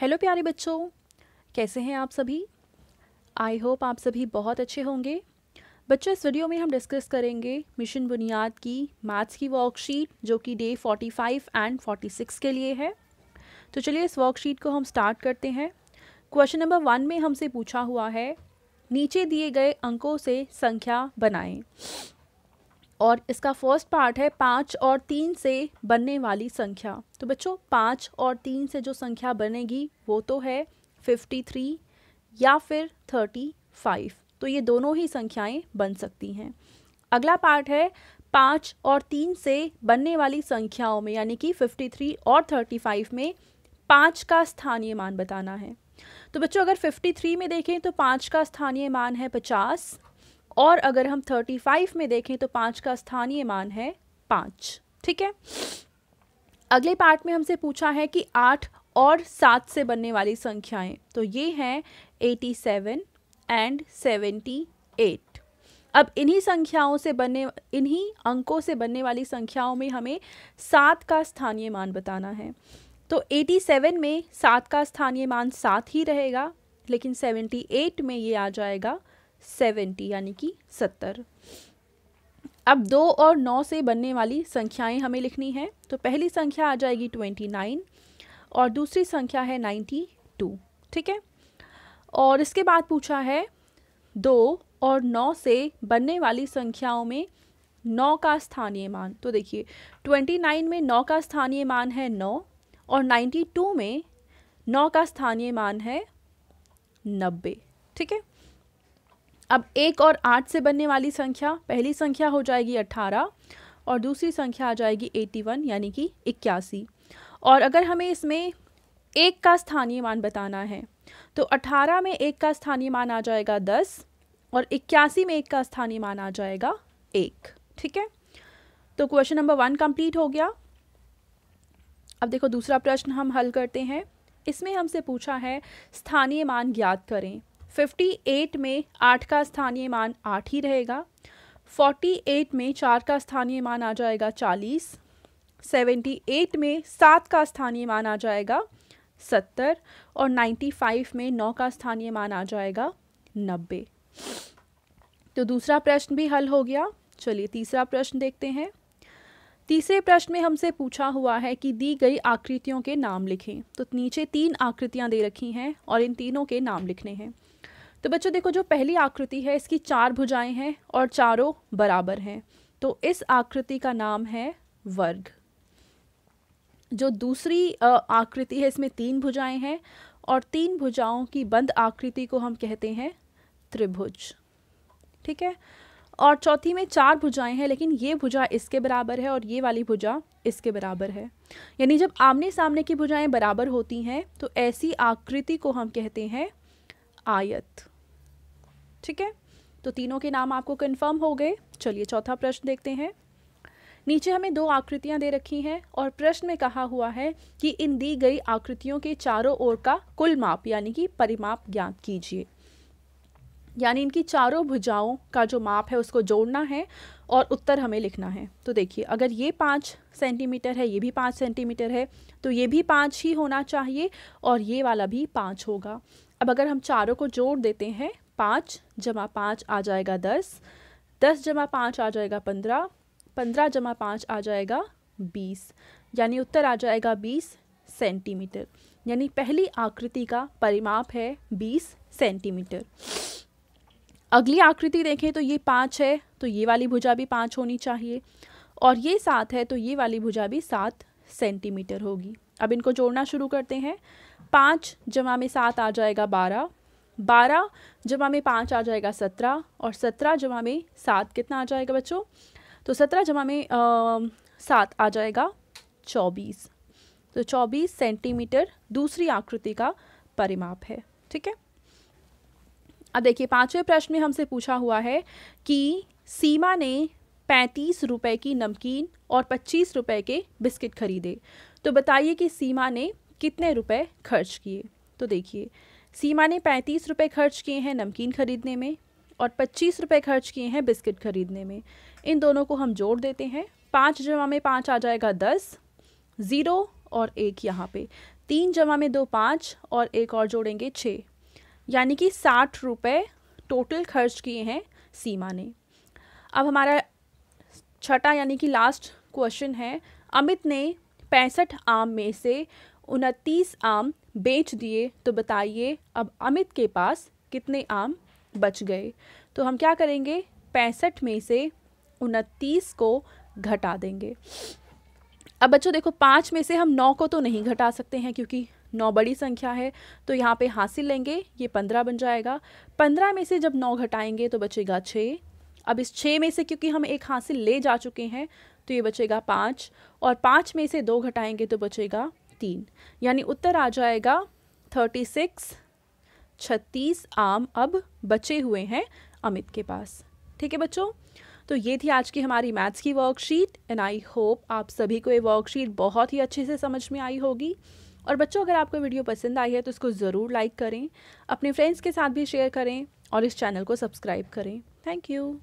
hello प्यारे बच्चों कैसे हैं आप सभी आई होप आप सभी बहुत अच्छे होंगे बच्चों इस वीडियो में हम डिस्कस करेंगे मिशन बुनियाद की मैथ्स की वर्कशीट जो कि डे 45 एंड 46 के लिए है तो चलिए इस वर्कशीट को हम स्टार्ट करते हैं क्वेश्चन नंबर वन में हमसे पूछा हुआ है नीचे दिए गए अंकों से संख्या बनाएं और इसका फर्स्ट पार्ट है पाँच और तीन से बनने वाली संख्या तो बच्चों पाँच और तीन से जो संख्या बनेगी वो तो है फिफ्टी थ्री या फिर थर्टी फाइव तो ये दोनों ही संख्याएं बन सकती हैं अगला पार्ट है पाँच और तीन से बनने वाली संख्याओं में यानी कि फिफ्टी थ्री और थर्टी फाइव में पाँच का स्थानीय मान बताना है तो बच्चों अगर फिफ्टी थ्री में देखें तो पाँच का स्थानीय मान है पचास और अगर हम थर्टी फाइव में देखें तो पाँच का स्थानीय मान है पाँच ठीक है अगले पार्ट में हमसे पूछा है कि आठ और सात से बनने वाली संख्याएं तो ये हैं eighty seven and seventy eight अब इन्हीं संख्याओं से बनने इन्हीं अंकों से बनने वाली संख्याओं में हमें सात का स्थानीय मान बताना है तो एटी सेवन में सात का स्थानीय मान सात ही रहेगा लेकिन सेवेंटी एट में ये आ जाएगा सेवेंटी यानी कि सत्तर अब दो और नौ से बनने वाली संख्याएं हमें लिखनी है तो पहली संख्या आ जाएगी ट्वेंटी नाइन और दूसरी संख्या है नाइन्टी टू ठीक है और इसके बाद पूछा है दो और नौ से बनने वाली संख्याओं में नौ का स्थानीय मान तो देखिए ट्वेंटी नाइन में नौ का स्थानीय मान है नौ और नाइन्टी टू में नौ का स्थानीय मान है नब्बे ठीक है अब एक और आठ से बनने वाली संख्या पहली संख्या हो जाएगी अट्ठारह और दूसरी संख्या आ जाएगी एटी वन यानी कि इक्यासी और अगर हमें इसमें एक का स्थानीय मान बताना है तो अट्ठारह में एक का स्थानीय मान आ जाएगा दस और इक्यासी में एक का स्थानीय मान आ जाएगा एक ठीक है तो क्वेश्चन नंबर वन कंप्लीट हो गया अब देखो दूसरा प्रश्न हम हल करते हैं इसमें हमसे पूछा है स्थानीय मान ज्ञात करें 58 में आठ का स्थानीय मान आठ ही रहेगा 48 में चार का स्थानीय मान आ जाएगा 40 78 में सात का स्थानीय मान आ जाएगा 70 और 95 में नौ का स्थानीय मान आ जाएगा 90 तो दूसरा प्रश्न भी हल हो गया चलिए तीसरा प्रश्न देखते हैं तीसरे प्रश्न में हमसे पूछा हुआ है कि दी गई आकृतियों के नाम लिखें तो नीचे तीन आकृतियां दे रखी हैं और इन तीनों के नाम लिखने हैं तो बच्चों देखो जो पहली आकृति है इसकी चार भुजाएं हैं और चारों बराबर हैं तो इस आकृति का नाम है वर्ग जो दूसरी आकृति है इसमें तीन भुजाएं हैं और तीन भुजाओं की बंद आकृति को हम कहते हैं त्रिभुज ठीक है और चौथी में चार भुजाएं हैं लेकिन ये भुजा इसके बराबर है और ये वाली भुजा इसके बराबर है यानी जब आमने सामने की भुजाएं बराबर होती हैं तो ऐसी आकृति को हम कहते हैं आयत ठीक है तो तीनों के नाम आपको कन्फर्म हो गए चलिए चौथा प्रश्न देखते हैं नीचे हमें दो आकृतियां दे रखी हैं और प्रश्न में कहा हुआ है कि इन दी गई आकृतियों के चारों ओर का कुल माप यानी कि परिमाप ज्ञात कीजिए यानी इनकी चारों भुजाओं का जो माप है उसको जोड़ना है और उत्तर हमें लिखना है तो देखिए अगर ये पाँच सेंटीमीटर है ये भी पाँच सेंटीमीटर है तो ये भी पाँच ही होना चाहिए और ये वाला भी पाँच होगा अब अगर हम चारों को जोड़ देते हैं पाँच जमा पाँच आ जाएगा दस दस जमा पाँच आ जाएगा पंद्रह पंद्रह जमा पाँच आ जाएगा बीस यानी उत्तर आ जाएगा बीस सेंटीमीटर यानी पहली आकृति का परिमाप है बीस सेंटीमीटर अगली आकृति देखें तो ये पाँच है तो ये वाली भुजा भी पाँच होनी चाहिए और ये सात है तो ये वाली भुजा भी सात सेंटीमीटर होगी अब इनको जोड़ना शुरू करते हैं पाँच जमा में सात आ जाएगा बारह बारह जमा में पाँच आ जाएगा सत्रह और सत्रह जमा में सात कितना आ जाएगा बच्चों तो सत्रह जमा में सात आ जाएगा चौबीस तो चौबीस सेंटीमीटर दूसरी आकृति का परिमाप है ठीक है अब देखिए पांचवें प्रश्न में हमसे पूछा हुआ है कि सीमा ने पैंतीस रुपए की नमकीन और पच्चीस रुपए के बिस्किट खरीदे तो बताइए कि सीमा ने कितने रुपए खर्च किए तो देखिए सीमा ने पैंतीस रुपये खर्च किए हैं नमकीन खरीदने में और पच्चीस रुपये खर्च किए हैं बिस्किट खरीदने में इन दोनों को हम जोड़ देते हैं पाँच जमा में पाँच आ जाएगा दस ज़ीरो और एक यहाँ पे तीन जमा में दो पाँच और एक और जोड़ेंगे छः यानी कि साठ रुपये टोटल खर्च किए हैं सीमा ने अब हमारा छठा यानी कि लास्ट क्वेश्चन है अमित ने पैंसठ आम में से उनतीस आम बेच दिए तो बताइए अब अमित के पास कितने आम बच गए तो हम क्या करेंगे पैंसठ में से उनतीस को घटा देंगे अब बच्चों देखो पाँच में से हम नौ को तो नहीं घटा सकते हैं क्योंकि नौ बड़ी संख्या है तो यहाँ पे हासिल लेंगे ये पंद्रह बन जाएगा पंद्रह में से जब नौ घटाएंगे तो बचेगा छः अब इस छः में से क्योंकि हम एक हासिल ले जा चुके हैं तो ये बचेगा पाँच और पाँच में से दो घटाएंगे तो बचेगा तीन यानी उत्तर आ जाएगा थर्टी सिक्स छत्तीस आम अब बचे हुए हैं अमित के पास ठीक है बच्चों तो ये थी आज की हमारी मैथ्स की वर्कशीट एंड आई होप आप सभी को ये वर्कशीट बहुत ही अच्छे से समझ में आई होगी और बच्चों अगर आपको वीडियो पसंद आई है तो इसको ज़रूर लाइक करें अपने फ्रेंड्स के साथ भी शेयर करें और इस चैनल को सब्सक्राइब करें थैंक यू